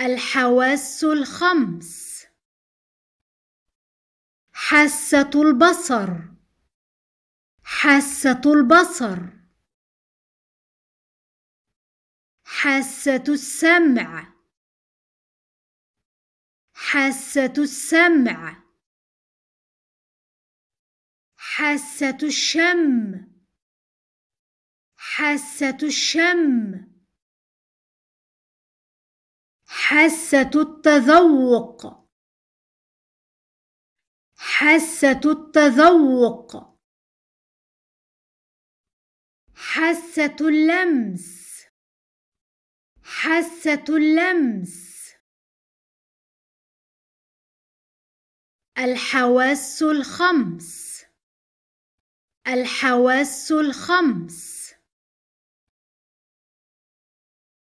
الحواس الخمس حاسة البصر حاسة البصر حاسة السمع حاسة السمع حاسة الشم حاسة الشم حاسة التذوق حاسة التذوق حاسة اللمس حاسة اللمس الحواس الخمس الحواس الخمس